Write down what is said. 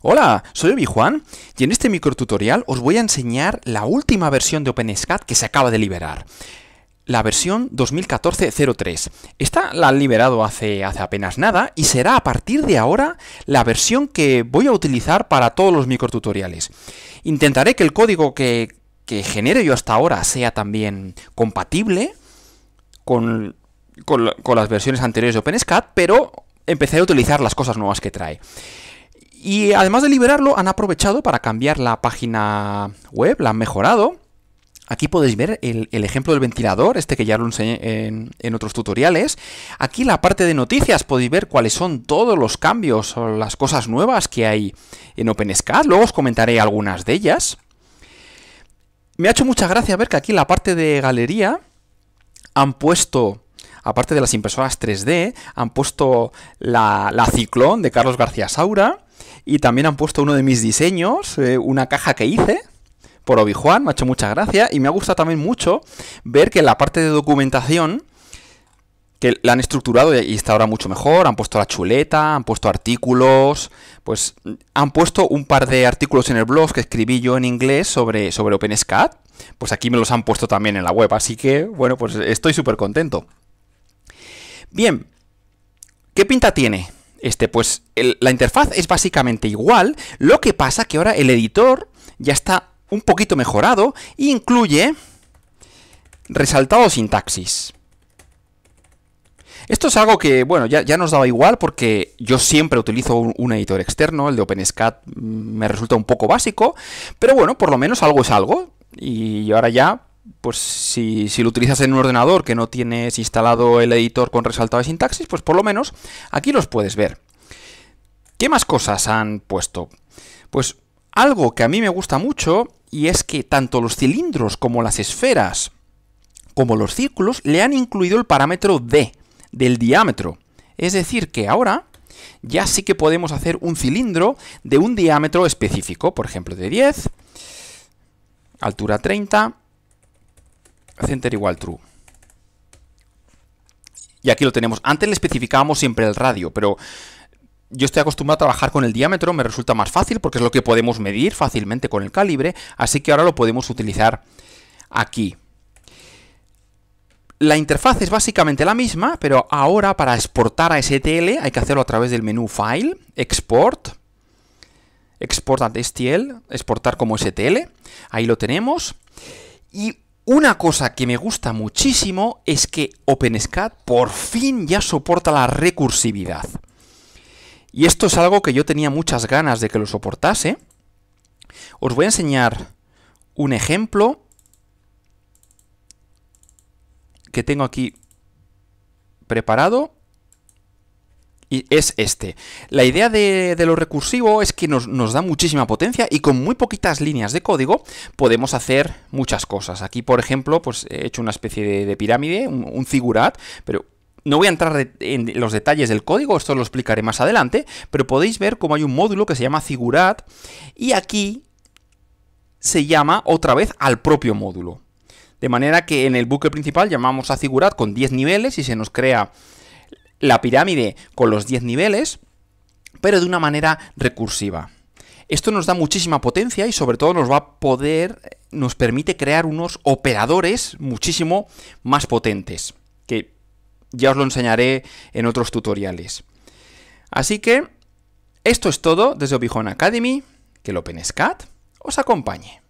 Hola, soy Obi-Juan y en este microtutorial os voy a enseñar la última versión de OpenSCAD que se acaba de liberar. La versión 2014.03. Esta la han liberado hace, apenas nada y será a partir de ahora la versión que voy a utilizar para todos los microtutoriales. Intentaré que el código que, que genere yo hasta ahora sea también compatible con, con, las versiones anteriores de OpenSCAD, pero empecé a utilizar las cosas nuevas que trae. Y además de liberarlo, han aprovechado para cambiar la página web, la han mejorado. Aquí podéis ver el, ejemplo del ventilador, este que ya lo enseñé en, otros tutoriales. Aquí la parte de noticias podéis ver cuáles son todos los cambios o las cosas nuevas que hay en OpenSCAD. Luego os comentaré algunas de ellas. Me ha hecho mucha gracia ver que aquí en la parte de galería han puesto, aparte de las impresoras 3D, han puesto la ciclón de Carlos García Saura y también han puesto uno de mis diseños, eh, una caja que hice por Obi-Juan, me ha hecho mucha gracia Y me ha gustado también mucho ver que la parte de documentación que la han estructurado y está ahora mucho mejor, han puesto la chuleta, han puesto artículos, pues han puesto un par de artículos en el blog que escribí yo en inglés sobre, sobre OpenSCAD, pues aquí me los han puesto también en la web, así que bueno, pues estoy súper contento. Bien, ¿qué pinta tiene? este, pues la interfaz es básicamente igual, lo que pasa que ahora el editor ya está un poquito mejorado e incluye resaltado sintaxis. Esto es algo que, bueno, ya, nos daba igual porque yo siempre utilizo un, editor externo, el de OpenSCAD mm, me resulta un poco básico, pero bueno, por lo menos algo es algo. Y ahora ya pues si, lo utilizas en un ordenador que no tienes instalado el editor con resaltado de sintaxis, pues por lo menos aquí los puedes ver. ¿Qué más cosas han puesto? Pues algo que a mí me gusta mucho y es que tanto los cilindros como las esferas como los círculos le han incluido el parámetro D del diámetro. Es decir, que ahora ya sí que podemos hacer un cilindro de un diámetro específico, por ejemplo de 10, altura 30 center igual true. Y aquí lo tenemos. Antes le especificábamos siempre el radio, pero yo estoy acostumbrado a trabajar con el diámetro, me resulta más fácil porque es lo que podemos medir fácilmente con el calibre, así que ahora lo podemos utilizar aquí. La interfaz es básicamente la misma, pero ahora para exportar a STL hay que hacerlo a través del menú File, Export, Export at STL, exportar como STL, ahí lo tenemos. Y una cosa que me gusta muchísimo es que OpenSCAD por fin ya soporta la recursividad. Y esto es algo que yo tenía muchas ganas de que lo soportase. Os voy a enseñar un ejemplo que tengo aquí preparado y es este. La idea de, lo recursivo es que nos, da muchísima potencia y con muy poquitas líneas de código podemos hacer muchas cosas. Aquí, por ejemplo, pues he hecho una especie de, pirámide, un, figurat, pero no voy a entrar en los detalles del código, esto lo explicaré más adelante, pero podéis ver cómo hay un módulo que se llama figurat y aquí se llama otra vez al propio módulo. De manera que en el buque principal llamamos a figurat con 10 niveles y se nos crea la pirámide con los 10 niveles, pero de una manera recursiva. Esto nos da muchísima potencia y sobre todo nos va a poder, nos permite crear unos operadores muchísimo más potentes, que ya os lo enseñaré en otros tutoriales. Así que esto es todo desde Obijon Academy, que el OpenSCAD os acompañe.